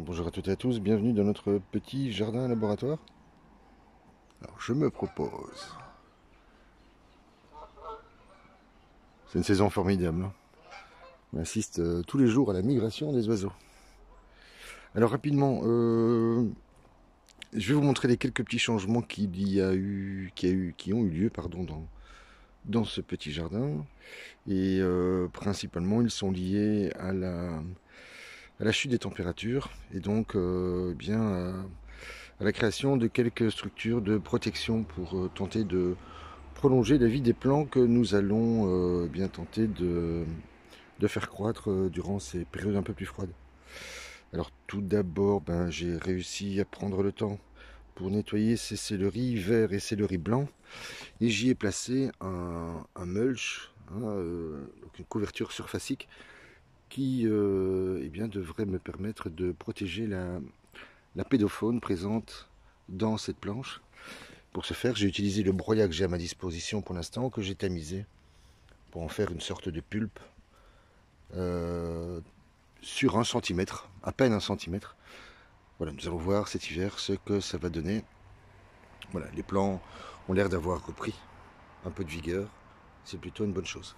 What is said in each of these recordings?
bonjour à toutes et à tous, bienvenue dans notre petit jardin laboratoire. Alors, je me propose. C'est une saison formidable. Hein. On assiste euh, tous les jours à la migration des oiseaux. Alors, rapidement, euh, je vais vous montrer les quelques petits changements y a eu, qui, a eu, qui ont eu lieu pardon, dans, dans ce petit jardin. Et euh, principalement, ils sont liés à la à la chute des températures et donc euh, eh bien euh, à la création de quelques structures de protection pour euh, tenter de prolonger la vie des plants que nous allons bien tenter de, faire croître durant ces périodes un peu plus froides. Alors tout d'abord, ben, j'ai réussi à prendre le temps pour nettoyer ces céleris verts et céleris blancs et j'y ai placé un, mulch, hein, une couverture surfacique qui euh, eh bien, devrait me permettre de protéger la, la pédophone présente dans cette planche. Pour ce faire, j'ai utilisé le broyat que j'ai à ma disposition pour l'instant, que j'ai tamisé, pour en faire une sorte de pulpe euh, sur un centimètre, à peine un centimètre. Voilà, nous allons voir cet hiver ce que ça va donner. Voilà, les plants ont l'air d'avoir repris un peu de vigueur. C'est plutôt une bonne chose.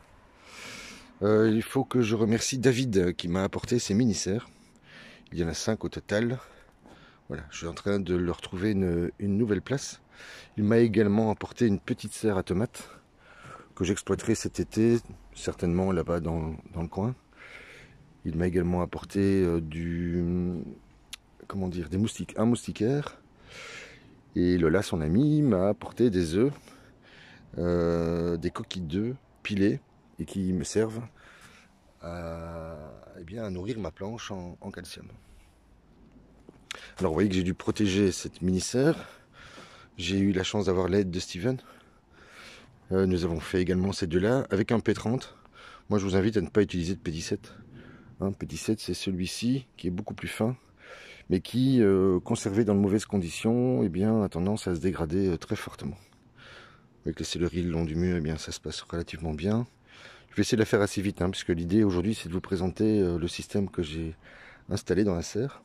Euh, il faut que je remercie David euh, qui m'a apporté ses mini-serres. Il y en a cinq au total. Voilà, je suis en train de leur trouver une, nouvelle place. Il m'a également apporté une petite serre à tomates que j'exploiterai cet été, certainement là-bas dans, le coin. Il m'a également apporté euh, du. Comment dire Des moustiques, un moustiquaire. Et Lola, son ami, m'a apporté des œufs, des coquilles d'œufs pilées et qui me servent à, eh bien, nourrir ma planche en, calcium. Alors vous voyez que j'ai dû protéger cette mini-serre. J'ai eu la chance d'avoir l'aide de Steven. Euh, nous avons fait également ces deux-là avec un P30. Moi je vous invite à ne pas utiliser de P17. Hein, P17 c'est celui-ci qui est beaucoup plus fin mais qui, euh, conservé dans de mauvaises conditions, eh bien, a tendance à se dégrader euh, très fortement. Avec la céleri le long du mur, eh bien, ça se passe relativement bien. Je vais essayer de la faire assez vite, hein, puisque l'idée aujourd'hui c'est de vous présenter euh, le système que j'ai installé dans la serre.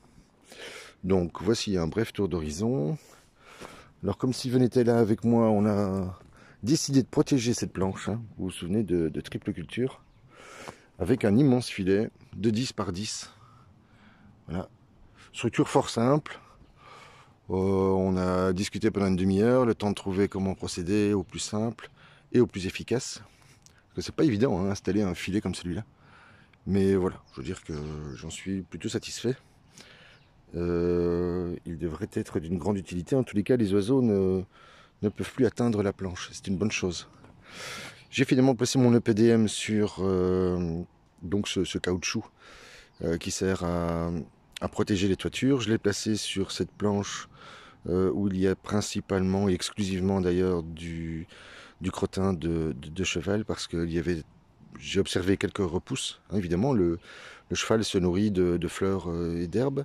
Donc voici un bref tour d'horizon. Alors comme vous était là avec moi, on a décidé de protéger cette planche, hein. vous vous souvenez de, triple culture, avec un immense filet de 10 par 10. Voilà. Structure fort simple. Euh, on a discuté pendant une demi-heure, le temps de trouver comment procéder au plus simple et au plus efficace que c'est pas évident, hein, installer un filet comme celui-là. Mais voilà, je veux dire que j'en suis plutôt satisfait. Euh, il devrait être d'une grande utilité. En tous les cas, les oiseaux ne, peuvent plus atteindre la planche. C'est une bonne chose. J'ai finalement placé mon EPDM sur euh, donc ce, caoutchouc euh, qui sert à, à, protéger les toitures. Je l'ai placé sur cette planche où il y a principalement et exclusivement d'ailleurs du, du crottin de, cheval parce qu'il y avait j'ai observé quelques repousses. Hein, évidemment, le, cheval se nourrit de, fleurs euh, et d'herbes.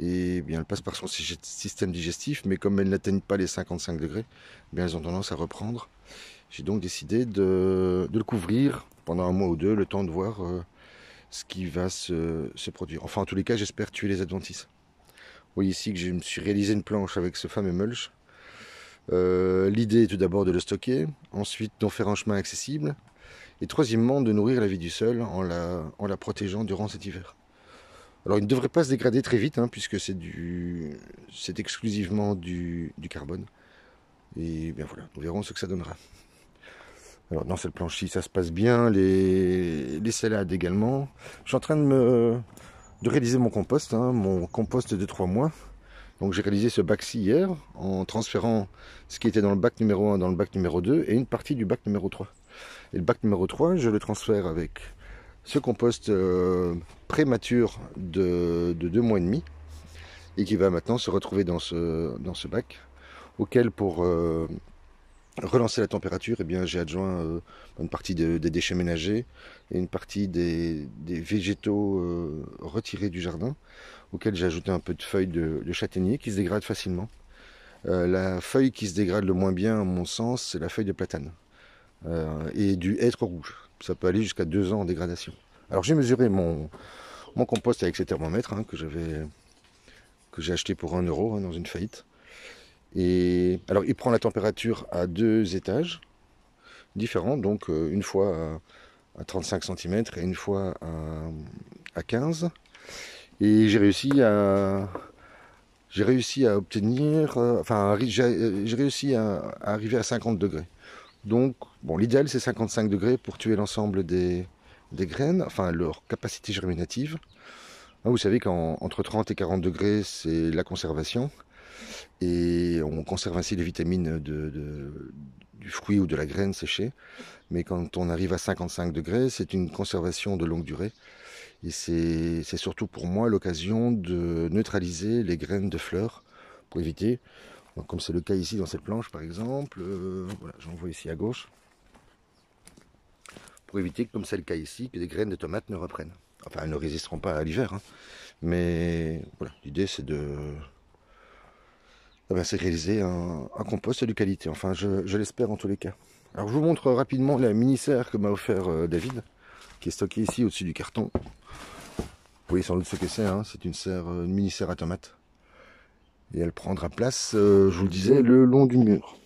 Et eh bien, elle passe par son système digestif, mais comme elles n'atteignent pas les 55 degrés, eh bien, elles ont tendance à reprendre. J'ai donc décidé de, le couvrir pendant un mois ou deux, le temps de voir euh, ce qui va se, se, produire. Enfin, en tous les cas, j'espère tuer les adventices. Vous voyez ici que je me suis réalisé une planche avec ce fameux mulch. Euh, l'idée est tout d'abord de le stocker, ensuite d'en faire un chemin accessible, et troisièmement de nourrir la vie du sol en la, protégeant durant cet hiver. Alors il ne devrait pas se dégrader très vite, hein, puisque c'est c'est exclusivement du, carbone. Et bien voilà, nous verrons ce que ça donnera. Alors dans cette planche-ci, ça se passe bien, les, salades également. Je suis en train de, réaliser mon compost, hein, mon compost de 3 mois. Donc j'ai réalisé ce bac-ci hier en transférant ce qui était dans le bac numéro 1 dans le bac numéro 2 et une partie du bac numéro 3. Et le bac numéro 3, je le transfère avec ce compost prématuré euh, prémature de, de deux mois et demi et qui va maintenant se retrouver dans ce, bac auquel pour euh, relancer la température, et eh bien j'ai adjoint euh, une partie des déchets ménagers et une partie des végétaux retirés du jardin auquel j'ai ajouté un peu de feuilles de, châtaignier qui se dégrade facilement. Euh, la feuille qui se dégrade le moins bien, à mon sens, c'est la feuille de platane. Euh, et du hêtre rouge. Ça peut aller jusqu'à deux ans en dégradation. Alors j'ai mesuré mon, mon compost avec ces thermomètres hein, que j'avais que j'ai acheté pour 1 euro hein, dans une faillite. Et alors il prend la température à deux étages différents, donc euh, une fois à, 35 cm et une fois à, à 15 et j'ai réussi à, j'ai réussi à obtenir, euh, enfin, euh, j'ai réussi à, arriver à 50 degrés. Donc, bon, l'idéal c'est 55 degrés pour tuer l'ensemble des, graines, enfin leur capacité germinative. Ah, vous savez qu'entre 30 et 40 degrés, c'est la conservation. Et on conserve ainsi les vitamines du fruit ou de la graine séchée. Mais quand on arrive à 55 degrés, c'est une conservation de longue durée. Et c'est surtout pour moi l'occasion de neutraliser les graines de fleurs pour éviter, comme c'est le cas ici dans cette planche par exemple, euh, j'en vois ici à gauche, pour éviter, comme c'est le cas ici, que des graines de tomates ne reprennent. Enfin, elles ne résisteront pas à l'hiver, hein. mais l'idée c'est de ah ben, réaliser un, compost de qualité, enfin je, l'espère en tous les cas. Alors je vous montre rapidement la mini-serre que m'a offert euh, David, qui est stockée ici au-dessus du carton. Vous voyez sans doute ce que c'est, hein, c'est une, serre, euh, une mini serre à tomates. Et elle prendra place, euh, je vous le disais, le long du mur.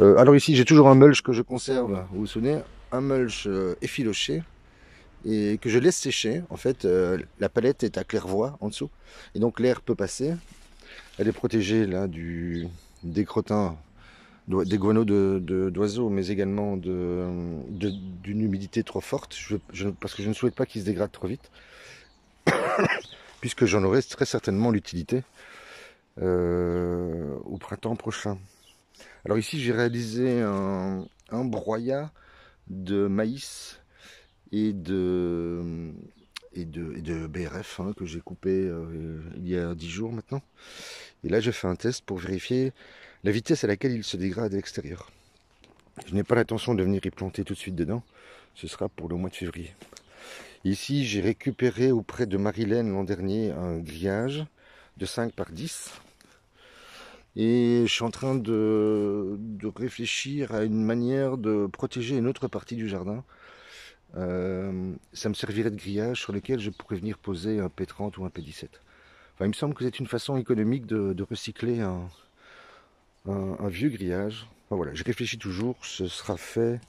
Euh, alors ici, j'ai toujours un mulch que je conserve, vous vous souvenez, un mulch effiloché et que je laisse sécher. En fait, la palette est à claire-voie en dessous et donc l'air peut passer. Elle est protégée là du des des guano d'oiseaux, mais également d'une de, d'une humidité trop forte, je, parce que je ne souhaite pas qu'ils se dégradent trop vite, puisque j'en aurai très certainement l'utilité euh, au printemps prochain. Alors ici, j'ai réalisé un, un broyat de maïs et de, et de, BRF hein, que j'ai coupé euh, il y a 10 jours maintenant. Et là, je fais un test pour vérifier la vitesse à laquelle il se dégrade à l'extérieur. Je n'ai pas l'intention de venir y planter tout de suite dedans. Ce sera pour le mois de février. Ici, j'ai récupéré auprès de Marilène l'an dernier un grillage de 5 par 10. Et je suis en train de réfléchir à une manière de protéger une autre partie du jardin euh, ça me servirait de grillage sur lequel je pourrais venir poser un P30 ou un P17. il me semble que c'est une façon économique de, recycler un, vieux grillage. voilà, je réfléchis toujours, ce sera fait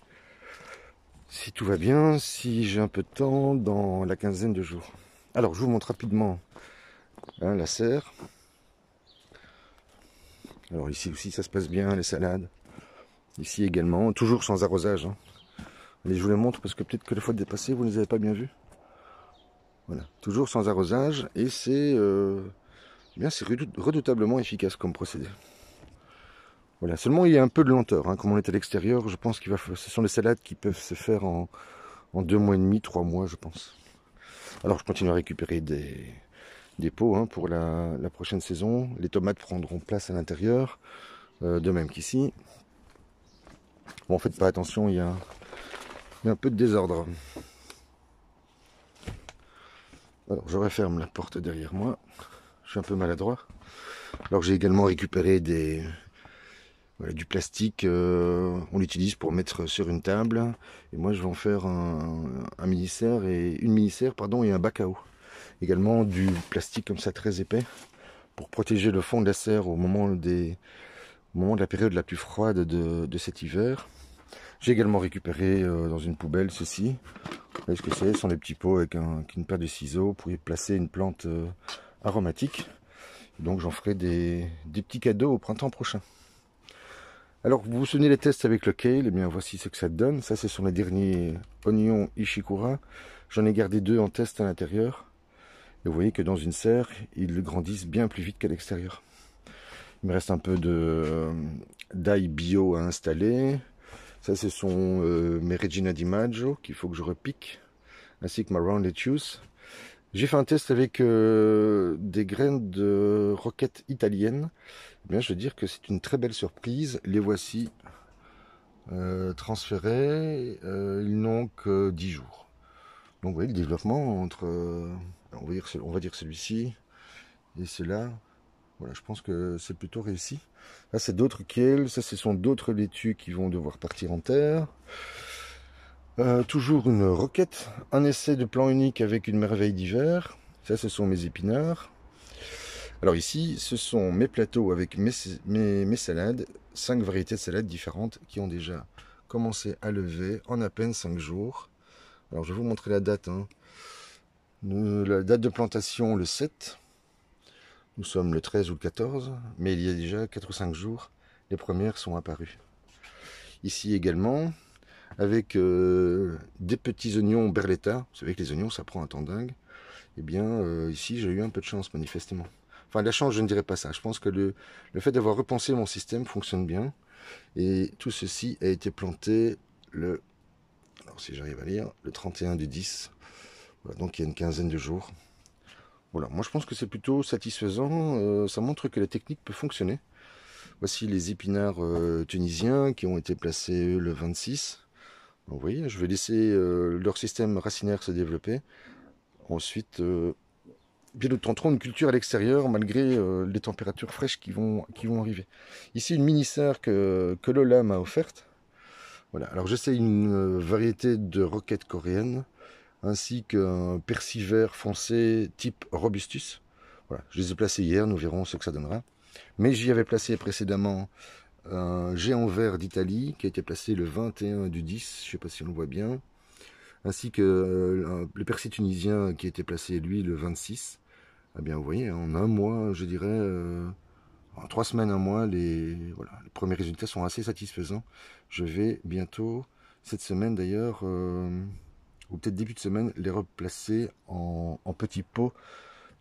si tout va bien, si j'ai un peu de temps dans la quinzaine de jours. Alors, je vous montre rapidement hein, la serre. Alors ici aussi, ça se passe bien, les salades. Ici également, toujours sans arrosage. Hein. Mais je vous les montre parce que peut-être que les fois dépassées, vous ne les avez pas bien vus. Voilà, toujours sans arrosage et c'est euh, eh bien c'est redoutablement efficace comme procédé. Voilà, seulement il y a un peu de lenteur. Hein. Comme on est à l'extérieur, je pense qu'il va ce sont des salades qui peuvent se faire en, deux mois et demi, trois mois, je pense. Alors je continue à récupérer des, pots hein, pour la, prochaine saison. Les tomates prendront place à l'intérieur, euh, de même qu'ici. Bon, faites pas attention, il y a un peu de désordre. Alors je referme la porte derrière moi. Je suis un peu maladroit. Alors j'ai également récupéré du plastique, euh, on l'utilise pour mettre sur une table. Et moi, je vais en faire un, et une mini-serre, pardon, et un bac à eau. Également du plastique comme ça très épais pour protéger le fond de la serre au moment de la période la plus froide de cet hiver. J'ai également récupéré euh, dans une poubelle ceci. Vous voyez ce que c'est Ce sont des petits pots avec, une paire de ciseaux pour y placer une plante euh, aromatique. Donc j'en ferai des, petits cadeaux au printemps prochain. Alors vous vous souvenez les tests avec le kale Eh bien voici ce que ça donne. Ça ce sont les derniers oignons Ishikura. J'en ai gardé deux en test à l'intérieur. Et vous voyez que dans une serre, ils grandissent bien plus vite qu'à l'extérieur. Il me reste un peu euh, d'ail bio à installer. Ça, ce sont euh, mes Regina Maggio qu'il faut que je repique, ainsi que ma Round Lettuce. J'ai fait un test avec euh, des graines de roquette italienne. Eh bien, je veux dire que c'est une très belle surprise. Les voici euh, transférés. Euh, ils n'ont que 10 jours. Donc, vous voyez le développement entre, on va dire, on va dire celui-ci et celui-là. Voilà, je pense que c'est plutôt réussi. Là, c'est d'autres qu'elles. Ça, ce sont d'autres laitues qui vont devoir partir en terre. Euh, toujours une roquette. Un essai de plan unique avec une merveille d'hiver. Ça, ce sont mes épinards. Alors ici, ce sont mes plateaux avec mes, salades. Cinq variétés de salades différentes qui ont déjà commencé à lever en à peine cinq jours. Alors, je vais vous montrer la date. Hein. La date de plantation, le 7. Nous sommes le 13 ou le 14, mais il y a déjà 4 ou 5 jours, les premières sont apparues. Ici également, avec euh, des petits oignons berletta. Vous savez que les oignons, ça prend un temps dingue. et eh bien, euh, ici, j'ai eu un peu de chance, manifestement. Enfin, la chance, je ne dirais pas ça. Je pense que le, fait d'avoir repensé mon système fonctionne bien. Et tout ceci a été planté le, alors si j'arrive à lire, le 31 du 10. donc il y a une quinzaine de jours. Voilà, moi je pense que c'est plutôt satisfaisant, euh, ça montre que la technique peut fonctionner. Voici les épinards euh, tunisiens qui ont été placés le 26. vous voyez, je vais laisser euh, leur système racinaire se développer. Ensuite, bien nous tenterons une culture à l'extérieur malgré les températures fraîches qui vont, qui vont arriver. Ici, une mini-serre que, que Lola m'a offerte. Voilà, alors j'essaie une variété de roquettes coréennes ainsi qu'un vert foncé type Robustus. Voilà, je les ai placés hier, nous verrons ce que ça donnera. Mais j'y avais placé précédemment un géant vert d'Italie qui a été placé le 21 du 10, je ne sais pas si on le voit bien, ainsi que euh, le persil tunisien qui a été placé lui le 26. Eh bien, vous voyez, en un mois, je dirais, euh, en trois semaines, un mois, les, voilà, les premiers résultats sont assez satisfaisants. Je vais bientôt, cette semaine d'ailleurs, euh, ou peut-être début de semaine, les replacer en, petits pots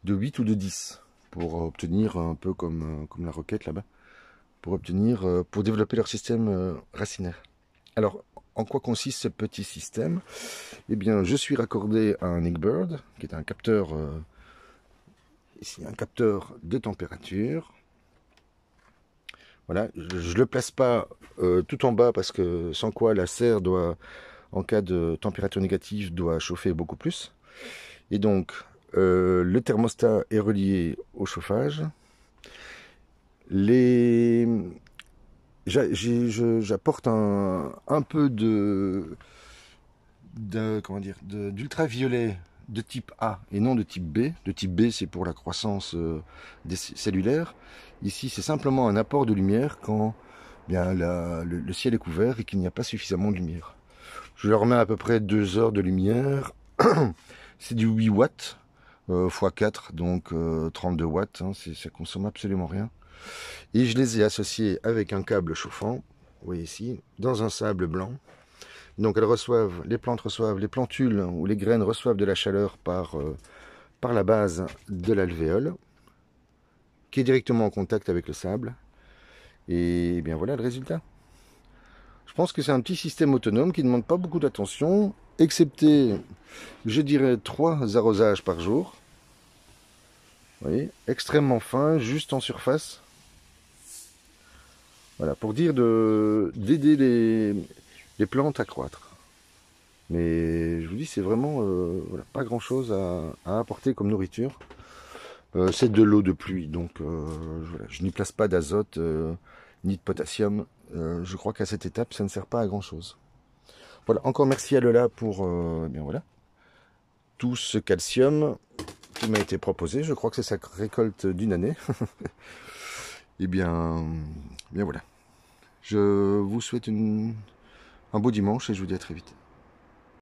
de 8 ou de 10 pour obtenir un peu comme, euh, comme la roquette là-bas, pour obtenir, euh, pour développer leur système euh, racinaire. Alors, en quoi consiste ce petit système Eh bien, je suis raccordé à un eggbird qui est un capteur, ici, un capteur de température. Voilà, je le place pas tout en bas parce que sans quoi la serre doit en cas de température négative, doit chauffer beaucoup plus. Et donc, euh, le thermostat est relié au chauffage. Les... J'apporte un, un, peu de, comment dire d'ultraviolet de, type A et non de type B. De type B, c'est pour la croissance euh, des cellulaires. Ici, c'est simplement un apport de lumière quand bien, le ciel est couvert et qu'il n'y a pas suffisamment de lumière. Je leur mets à peu près 2 heures de lumière. C'est du 8 watts x euh, 4, donc 32 euh, watts. ça hein, ça consomme absolument rien. Et je les ai associés avec un câble chauffant, vous voyez ici, dans un sable blanc. Donc elles reçoivent, les plantes reçoivent, les plantules ou les graines reçoivent de la chaleur par, euh, par la base de l'alvéole, qui est directement en contact avec le sable. et bien voilà le résultat. Je pense que c'est un petit système autonome qui ne demande pas beaucoup d'attention, excepté, je dirais, trois arrosages par jour. Vous voyez, extrêmement fin, juste en surface. Voilà, pour dire d'aider les, plantes à croître. Mais je vous dis, c'est vraiment euh, pas grand chose à, apporter comme nourriture. Euh, c'est de l'eau de pluie, donc euh, je n'y place pas d'azote ni de potassium. Euh, je crois qu'à cette étape, ça ne sert pas à grand-chose. Voilà, encore merci à Lola pour euh, eh bien voilà, tout ce calcium qui m'a été proposé. Je crois que c'est sa récolte d'une année. Et eh bien, bien voilà. Je vous souhaite un beau dimanche et je vous dis à très vite.